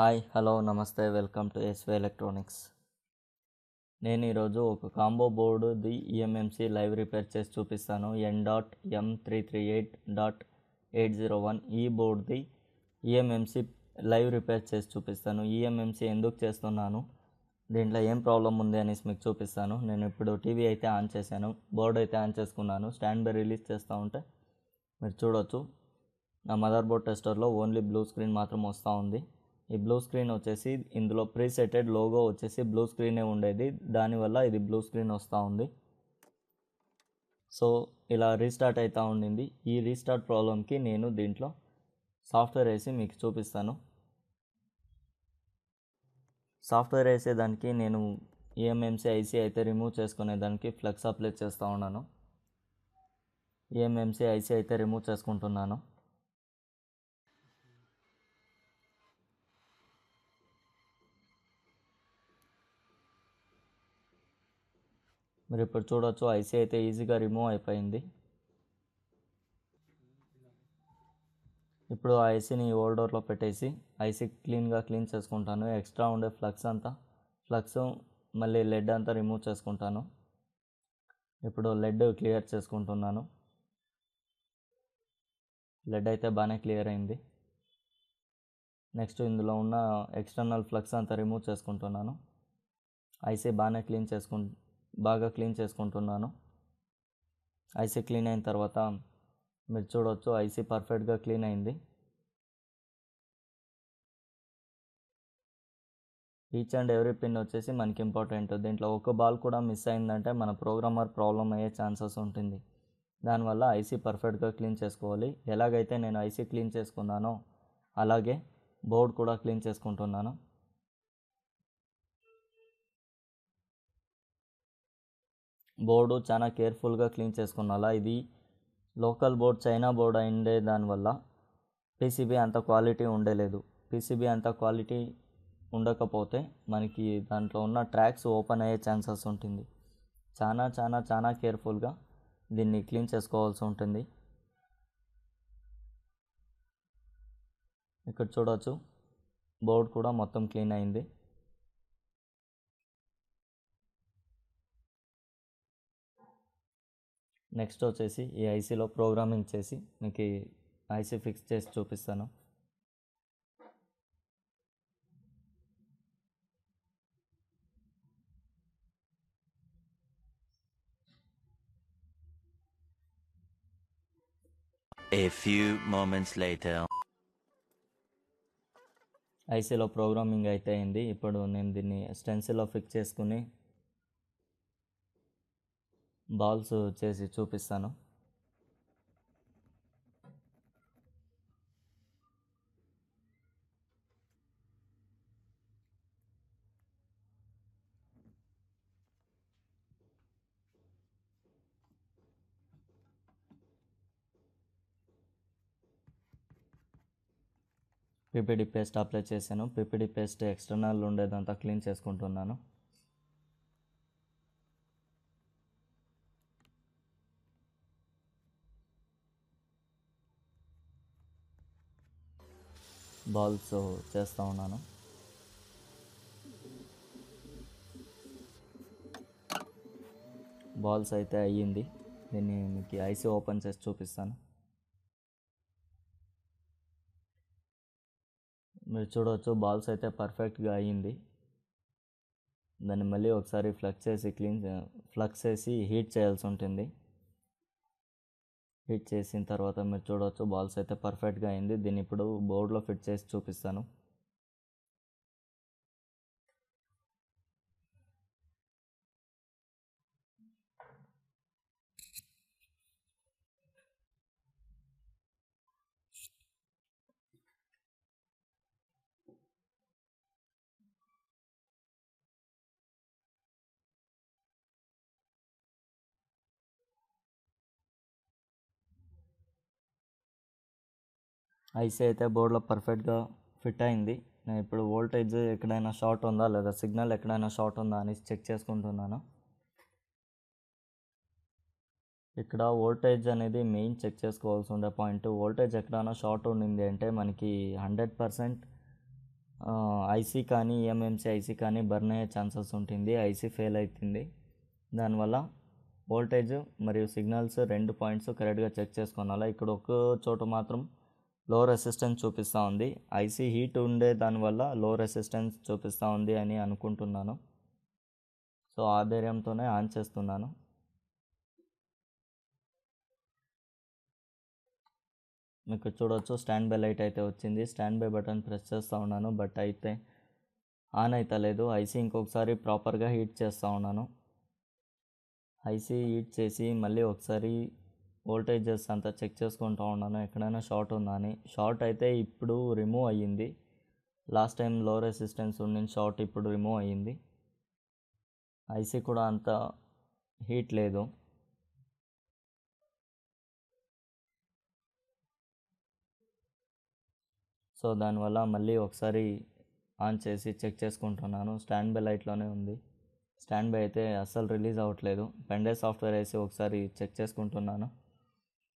Hi hello నమస్తే welcome to ఎస్వే electronics నేను ఈరోజు ఒక కాంబో బోర్డు ది ఈఎంఎంసి e లైవ్ రిపేర్ చేసి చూపిస్తాను N dot M three three eight dot eight zero one ఈ బోర్డుది ఈఎంఎంసి e లైవ్ రిపేర్ చేసి చూపిస్తాను ఈఎంఎంసి e ఎందుకు చేస్తున్నాను దీంట్లో ఏం ప్రాబ్లం ఉంది అనేసి మీకు చూపిస్తాను నేను ఇప్పుడు టీవీ అయితే ఆన్ చేశాను బోర్డు అయితే ఆన్ చేసుకున్నాను స్టాండ్ బై రిలీజ్ చేస్తూ ఉంటే మీరు చూడొచ్చు నా మదర్ బోర్డ్ టెస్టర్లో ఓన్లీ బ్లూ స్క్రీన్ మాత్రం వస్తూ ఉంది ఈ బ్లూ స్క్రీన్ వచ్చేసి ఇందులో ప్రీసెటెడ్ లోగో వచ్చేసి బ్లూ స్క్రీనే ఉండేది దానివల్ల ఇది బ్లూ స్క్రీన్ వస్తూ ఉంది సో ఇలా రీస్టార్ట్ అవుతూ ఉండింది ఈ రీస్టార్ట్ ప్రాబ్లంకి నేను దీంట్లో సాఫ్ట్వేర్ వేసి మీకు చూపిస్తాను సాఫ్ట్వేర్ వేసేదానికి నేను ఈఎంఎంసి e ఐసి అయితే రిమూవ్ చేసుకునేదానికి ఫ్లెక్స్ అప్లై చేస్తూ ఉన్నాను ఈఎంఎంసి e ఐసి అయితే రిమూవ్ చేసుకుంటున్నాను మీరు ఇప్పుడు చూడవచ్చు ఐసీ అయితే ఈజీగా రిమూవ్ అయిపోయింది ఇప్పుడు ఆ ఐసీని ఓల్డోర్లో పెట్టేసి ఐసీ క్లీన్గా క్లీన్ చేసుకుంటాను ఎక్స్ట్రా ఉండే ఫ్లక్స్ అంతా ఫ్లక్స్ మళ్ళీ లెడ్ అంతా రిమూవ్ చేసుకుంటాను ఇప్పుడు లెడ్ క్లియర్ చేసుకుంటున్నాను లెడ్ అయితే బాగానే క్లియర్ అయింది నెక్స్ట్ ఇందులో ఉన్న ఎక్స్టర్నల్ ఫ్లక్స్ అంతా రిమూవ్ చేసుకుంటున్నాను ఐసీ బాగానే క్లీన్ చేసుకు బాగా క్లీన్ చేసుకుంటున్నాను ఐసీ క్లీన్ అయిన తర్వాత మీరు చూడవచ్చు ఐసీ పర్ఫెక్ట్గా క్లీన్ అయింది ఈచ్ అండ్ ఎవ్రీ పిన్ వచ్చేసి మనకి ఇంపార్టెంట్ దీంట్లో ఒక బాల్ కూడా మిస్ అయిందంటే మన ప్రోగ్రామర్ ప్రాబ్లం అయ్యే ఛాన్సెస్ ఉంటుంది దానివల్ల ఐసీ పర్ఫెక్ట్గా క్లీన్ చేసుకోవాలి ఎలాగైతే నేను ఐసీ క్లీన్ చేసుకున్నానో అలాగే బోర్డ్ కూడా క్లీన్ చేసుకుంటున్నాను బోర్డు చాలా కేర్ఫుల్గా క్లీన్ చేసుకున్నాలా ఇది లోకల్ బోర్డ్ చైనా బోర్డ్ అయిండే దానివల్ల పీసీబీ అంత క్వాలిటీ ఉండలేదు పీసీబీ అంత క్వాలిటీ ఉండకపోతే మనకి దాంట్లో ఉన్న ట్రాక్స్ ఓపెన్ అయ్యే ఛాన్సెస్ ఉంటుంది చాలా చాలా చాలా కేర్ఫుల్గా దీన్ని క్లీన్ చేసుకోవాల్సి ఉంటుంది ఇక్కడ చూడవచ్చు బోర్డ్ కూడా మొత్తం క్లీన్ అయింది నెక్స్ట్ వచ్చేసి ఈ ఐసీలో ప్రోగ్రామింగ్ చేసి మీకు ఐసీ ఫిక్స్ చేసి చూపిస్తాను A few moments later. ఐసీలో ప్రోగ్రామింగ్ అయితే అయింది ఇప్పుడు నేను దీన్ని స్టెన్సిల్లో ఫిక్స్ చేసుకుని బాల్స్ చేసి చూపిస్తాను పిపిడి పేస్ట్ అప్లై చేశాను పిపిడి పేస్ట్ ఎక్స్టర్నల్ ఉండేదంతా క్లీన్ చేసుకుంటున్నాను బాల్స్ చేస్తూ ఉన్నాను బాల్స్ అయితే అయ్యింది దీన్ని మీకు ఐసీ ఓపెన్ చేసి చూపిస్తాను మీరు చూడవచ్చు బాల్స్ అయితే పర్ఫెక్ట్గా అయ్యింది దాన్ని మళ్ళీ ఒకసారి ఫ్లక్స్ చేసి క్లీన్ ఫ్లక్స్ చేసి హీట్ చేయాల్సి ఉంటుంది ఫిట్ చేసిన తర్వాత మీరు చూడవచ్చు బాల్స్ అయితే పర్ఫెక్ట్గా అయింది దీన్ని ఇప్పుడు బోర్డ్లో ఫిట్ చేసి చూపిస్తాను ఐసీ అయితే బోర్డులో పర్ఫెక్ట్గా ఫిట్ అయింది నేను ఇప్పుడు వోల్టేజ్ ఎక్కడైనా షార్ట్ ఉందా లేదా సిగ్నల్ ఎక్కడైనా షార్ట్ ఉందా అని చెక్ చేసుకుంటున్నాను ఇక్కడ వోల్టేజ్ అనేది మెయిన్ చెక్ చేసుకోవాల్సి ఉండే పాయింట్ వోల్టేజ్ ఎక్కడైనా షార్ట్ ఉండింది అంటే మనకి హండ్రెడ్ పర్సెంట్ ఐసీ కానీ ఈఎంఎంసీ ఐసీ కానీ బర్న్ అయ్యే ఛాన్సెస్ ఉంటుంది ఐసీ ఫెయిల్ అవుతుంది దానివల్ల వోల్టేజ్ మరియు సిగ్నల్స్ రెండు పాయింట్స్ కరెక్ట్గా చెక్ చేసుకోవాలి ఇక్కడ ఒక చోట మాత్రం లో రెసిస్టెన్స్ చూపిస్తూ ఉంది ఐసీ హీట్ ఉండే దానివల్ల లో రెసిస్టెన్స్ చూపిస్తూ ఉంది అని అనుకుంటున్నాను సో ఆ ధైర్యంతోనే ఆన్ చేస్తున్నాను మీకు చూడవచ్చు స్టాండ్ బై లైట్ అయితే వచ్చింది స్టాండ్ బై బటన్ ప్రెస్ చేస్తూ ఉన్నాను బట్ అయితే ఆన్ అవుతలేదు ఐసీ ఇంకొకసారి ప్రాపర్గా హీట్ చేస్తూ ఉన్నాను ఐసీ హీట్ చేసి మళ్ళీ ఒకసారి వోల్టేజెస్ అంతా చెక్ చేసుకుంటూ ఉన్నాను ఎక్కడైనా షార్ట్ ఉందా అని షార్ట్ అయితే ఇప్పుడు రిమూవ్ అయ్యింది లాస్ట్ టైం లో రెసిస్టెన్స్ ఉండి షార్ట్ ఇప్పుడు రిమూవ్ అయ్యింది ఐసీ కూడా అంత హీట్ లేదు సో దానివల్ల మళ్ళీ ఒకసారి ఆన్ చేసి చెక్ చేసుకుంటున్నాను స్టాండ్ బై లైట్లోనే ఉంది స్టాండ్ బై అయితే అస్సలు రిలీజ్ అవ్వట్లేదు పెండే సాఫ్ట్వేర్ వేసి ఒకసారి చెక్ చేసుకుంటున్నాను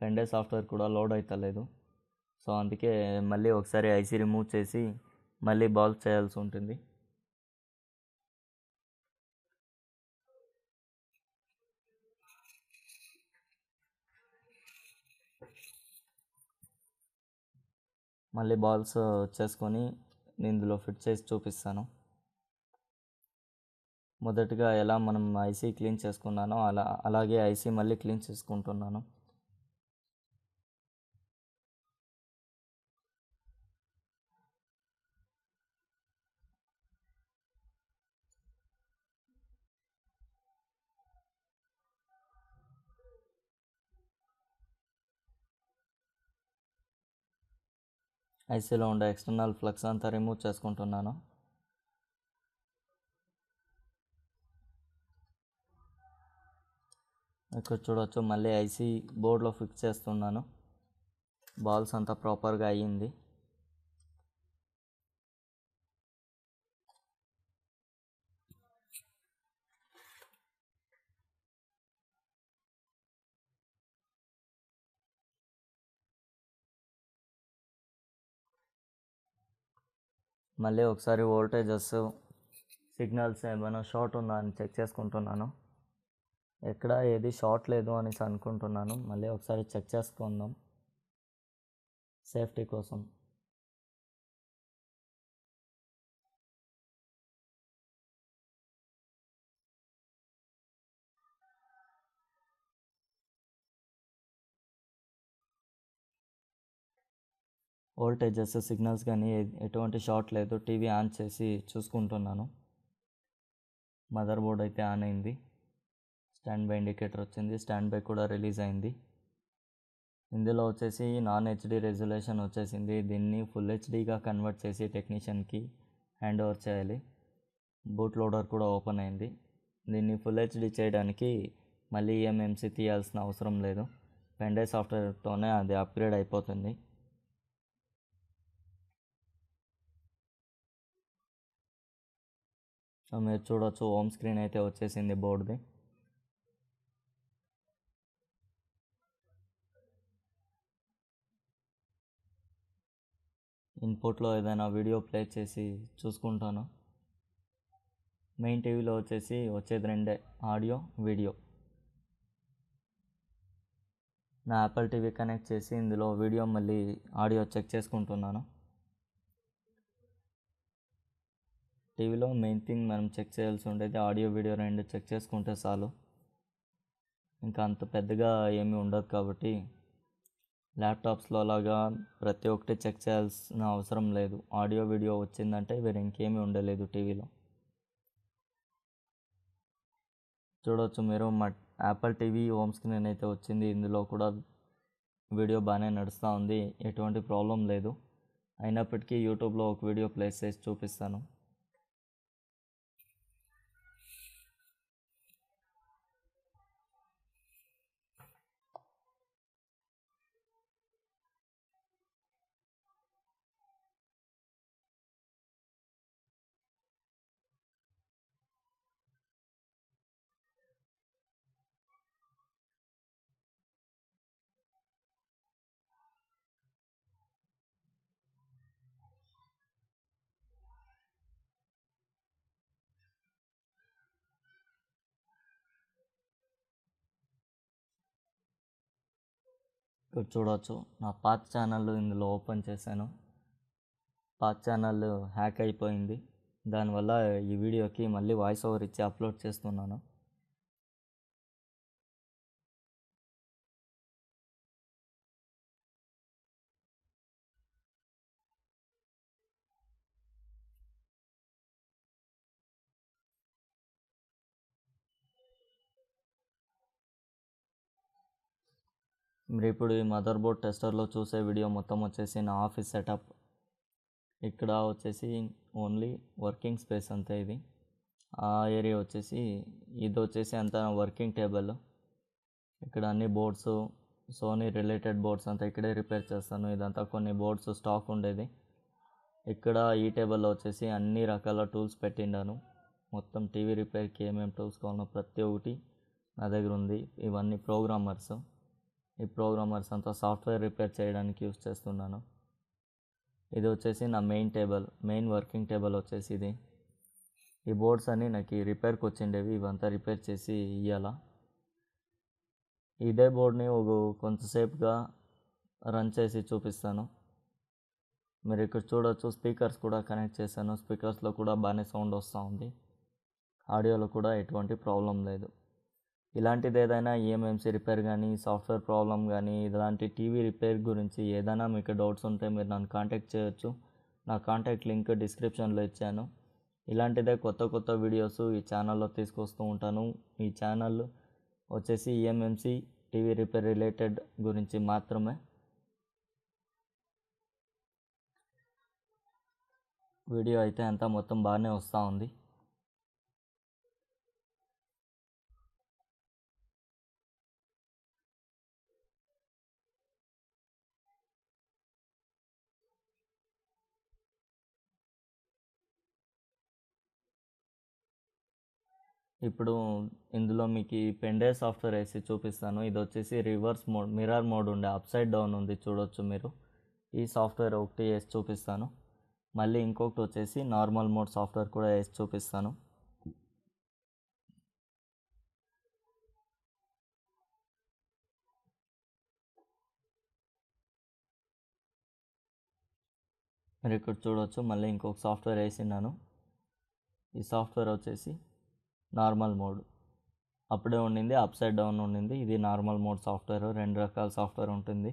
టెన్ డ్రైవ్ సాఫ్ట్వేర్ కూడా లోడ్ అవుతలేదు సో అందుకే మళ్ళీ ఒకసారి ఐసీ రిమూవ్ చేసి మళ్ళీ బాల్ చేయాల్సి ఉంటుంది మళ్ళీ బాల్స్ చేసుకొని నేను ఇందులో ఫిట్ చేసి చూపిస్తాను మొదటగా ఎలా మనం ఐసీ క్లీన్ చేసుకున్నానో అలా అలాగే ఐసీ మళ్ళీ క్లీన్ చేసుకుంటున్నాను ఐసీలో ఉండే ఎక్స్టర్నల్ ఫ్లక్స్ అంతా రిమూవ్ చేసుకుంటున్నాను ఇక్కడ చూడవచ్చు మళ్ళీ ఐసీ బోర్డ్లో ఫిక్స్ చేస్తున్నాను బాల్స్ అంతా ప్రాపర్గా అయ్యింది మళ్ళీ ఒకసారి ఓల్టేజెస్ సిగ్నల్స్ ఏమైనా షార్ట్ ఉందా అని చెక్ చేసుకుంటున్నాను ఎక్కడ ఏది షార్ట్ లేదు అనేసి అనుకుంటున్నాను మళ్ళీ ఒకసారి చెక్ చేసుకుందాం సేఫ్టీ కోసం ఓల్టేజెస్ సిగ్నల్స్ కానీ ఎటువంటి షార్ట్ లేదు టీవీ ఆన్ చేసి చూసుకుంటున్నాను మదర్ బోర్డ్ అయితే ఆన్ అయింది స్టాండ్ బై ఇండికేటర్ వచ్చింది స్టాండ్ బై కూడా రిలీజ్ అయింది ఇందులో వచ్చేసి నాన్ హెచ్డి రెజల్యూషన్ వచ్చేసింది దీన్ని ఫుల్ హెచ్డిగా కన్వర్ట్ చేసి టెక్నీషియన్కి హ్యాండ్ ఓవర్ చేయాలి బూట్ లోడర్ కూడా ఓపెన్ అయింది దీన్ని ఫుల్ హెచ్డి చేయడానికి మళ్ళీ ఈఎంఎంసీ తీయాల్సిన అవసరం లేదు పెండే సాఫ్ట్వేర్తోనే అది అప్గ్రేడ్ అయిపోతుంది సో మీరు చూడొచ్చు హోమ్ స్క్రీన్ అయితే వచ్చేసింది బోర్డుది ఇన్పుట్లో ఏదైనా వీడియో ప్లే చేసి చూసుకుంటాను మెయిన్ టీవీలో వచ్చేసి వచ్చేది రెండే ఆడియో వీడియో నా యాపిల్ టీవీ కనెక్ట్ చేసి ఇందులో వీడియో మళ్ళీ ఆడియో చెక్ చేసుకుంటున్నాను టీవీలో మెయిన్ థింగ్ మనం చెక్ చేయాల్సి ఉండేది ఆడియో వీడియో రెండు చెక్ చేసుకుంటే చాలు ఇంకా అంత పెద్దగా ఏమీ ఉండదు కాబట్టి ల్యాప్టాప్స్లో అలాగా ప్రతి ఒక్కటి చెక్ చేయాల్సిన అవసరం లేదు ఆడియో వీడియో వచ్చిందంటే వేరే ఇంకేమీ ఉండలేదు టీవీలో చూడవచ్చు మీరు మా యాపిల్ టీవీ హోమ్ స్క్రీన్ అయితే వచ్చింది ఇందులో కూడా వీడియో బాగానే నడుస్తూ ఉంది ఎటువంటి ప్రాబ్లం లేదు అయినప్పటికీ యూట్యూబ్లో ఒక వీడియో ప్లేస్ చేసి చూపిస్తాను ఇక్కడ చూడవచ్చు నా పాత ఛానల్ ఇందులో ఓపెన్ చేశాను పాత ఛానల్ హ్యాక్ అయిపోయింది దానివల్ల ఈ వీడియోకి మళ్ళీ వాయిస్ ఓవర్ ఇచ్చి అప్లోడ్ చేస్తున్నాను మీరు ఇప్పుడు ఈ మదర్ బోర్డ్ టెస్టర్లో చూసే వీడియో మొత్తం వచ్చేసి నా ఆఫీస్ సెటప్ ఇక్కడ వచ్చేసి ఓన్లీ వర్కింగ్ స్పేస్ అంతే ఇది ఆ ఏరియా వచ్చేసి ఇది వచ్చేసి అంత వర్కింగ్ టేబుల్ ఇక్కడ అన్ని బోర్డ్స్ సోనీ రిలేటెడ్ బోర్డ్స్ అంతా ఇక్కడే రిపేర్ చేస్తాను ఇదంతా కొన్ని బోర్డ్స్ స్టాక్ ఉండేది ఇక్కడ ఈ టేబుల్లో వచ్చేసి అన్ని రకాల టూల్స్ పెట్టిండాను మొత్తం టీవీ రిపేర్కి ఏమేమి టూల్స్ కావాలో ప్రతి ఒక్కటి నా దగ్గర ఉంది ఇవన్నీ ప్రోగ్రామర్స్ ఈ ప్రోగ్రామర్స్ అంతా సాఫ్ట్వేర్ రిపేర్ చేయడానికి యూస్ చేస్తున్నాను ఇది వచ్చేసి నా main table main working table వచ్చేసి ఇది ఈ బోర్డ్స్ అన్నీ నాకు రిపేర్కి వచ్చిండేవి ఇవంతా రిపేర్ చేసి ఇవ్వాల ఇదే బోర్డ్ని ఒక కొంతసేపుగా రన్ చేసి చూపిస్తాను మీరు ఇక్కడ చూడొచ్చు స్పీకర్స్ కూడా కనెక్ట్ చేశాను స్పీకర్స్లో కూడా బాగానే సౌండ్ వస్తూ ఉంది ఆడియోలో కూడా ఎటువంటి ప్రాబ్లం లేదు ఇలాంటిది ఏదైనా ఈఎంఎంసీ e రిపేర్ కానీ సాఫ్ట్వేర్ ప్రాబ్లం కానీ ఇలాంటి టీవీ రిపేర్ గురించి ఏదైనా మీకు డౌట్స్ ఉంటే మీరు నన్ను కాంటాక్ట్ చేయొచ్చు నా కాంటాక్ట్ లింక్ డిస్క్రిప్షన్లో ఇచ్చాను ఇలాంటిదే కొత్త కొత్త వీడియోస్ ఈ ఛానల్లో తీసుకొస్తూ ఉంటాను ఈ ఛానల్ వచ్చేసి eMMC e TV repair related గురించి మాత్రమే వీడియో అయితే అంతా మొత్తం బాగానే వస్తూ ఉంది ఇప్పుడు ఇందులో మీకు పెండే సాఫ్ట్వేర్ వేసి చూపిస్తాను ఇది వచ్చేసి రివర్స్ మోడ్ మిర్రర్ మోడ్ ఉండే అప్ సైడ్ డౌన్ ఉంది చూడొచ్చు మీరు ఈ సాఫ్ట్వేర్ ఒకటి వేసి చూపిస్తాను మళ్ళీ ఇంకొకటి వచ్చేసి నార్మల్ మోడ్ సాఫ్ట్వేర్ కూడా వేసి చూపిస్తాను మీరు ఇక్కడ చూడవచ్చు మళ్ళీ ఇంకొక సాఫ్ట్వేర్ వేసినాను ఈ సాఫ్ట్వేర్ వచ్చేసి నార్మల్ మోడ్ అప్పుడే ఉండింది అప్ సైడ్ డౌన్ ఉండింది ఇది నార్మల్ మోడ్ సాఫ్ట్వేర్ రెండు రకాల సాఫ్ట్వేర్ ఉంటుంది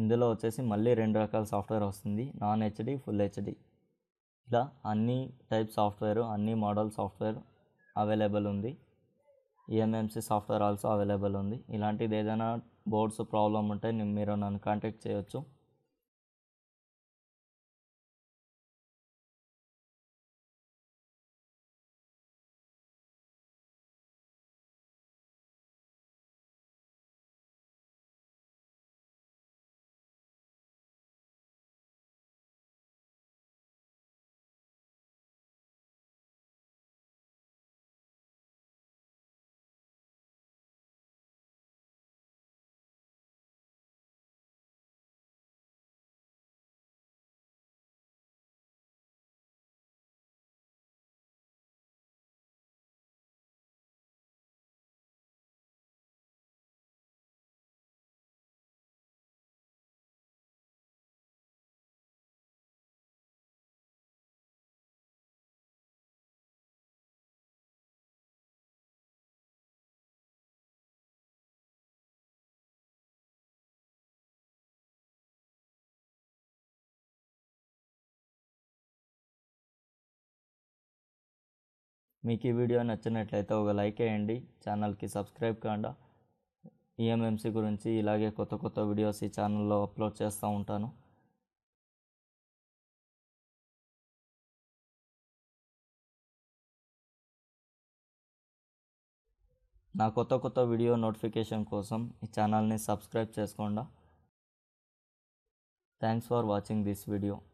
ఇందులో వచ్చేసి మళ్ళీ రెండు రకాల సాఫ్ట్వేర్ వస్తుంది నాన్ హెచ్డి ఫుల్ హెచ్డి ఇలా అన్ని టైప్ సాఫ్ట్వేర్ అన్ని మోడల్ సాఫ్ట్వేర్ అవైలబుల్ ఉంది eMMC e software also available ఉంది ఇలాంటిది ఏదైనా బోర్డ్స్ ప్రాబ్లం ఉంటే మీరు నన్ను కాంటాక్ట్ చేయొచ్చు మీకు ఈ వీడియో నచ్చినట్లయితే ఒక లైక్ వేయండి ఛానల్కి సబ్స్క్రైబ్ కాండా ఈఎంఎంసీ గురించి ఇలాగే కొత్త కొత్త వీడియోస్ ఈ ఛానల్లో అప్లోడ్ చేస్తూ ఉంటాను నా కొత్త కొత్త వీడియో నోటిఫికేషన్ కోసం ఈ ఛానల్ని సబ్స్క్రైబ్ చేసుకోండి thanks for watching this video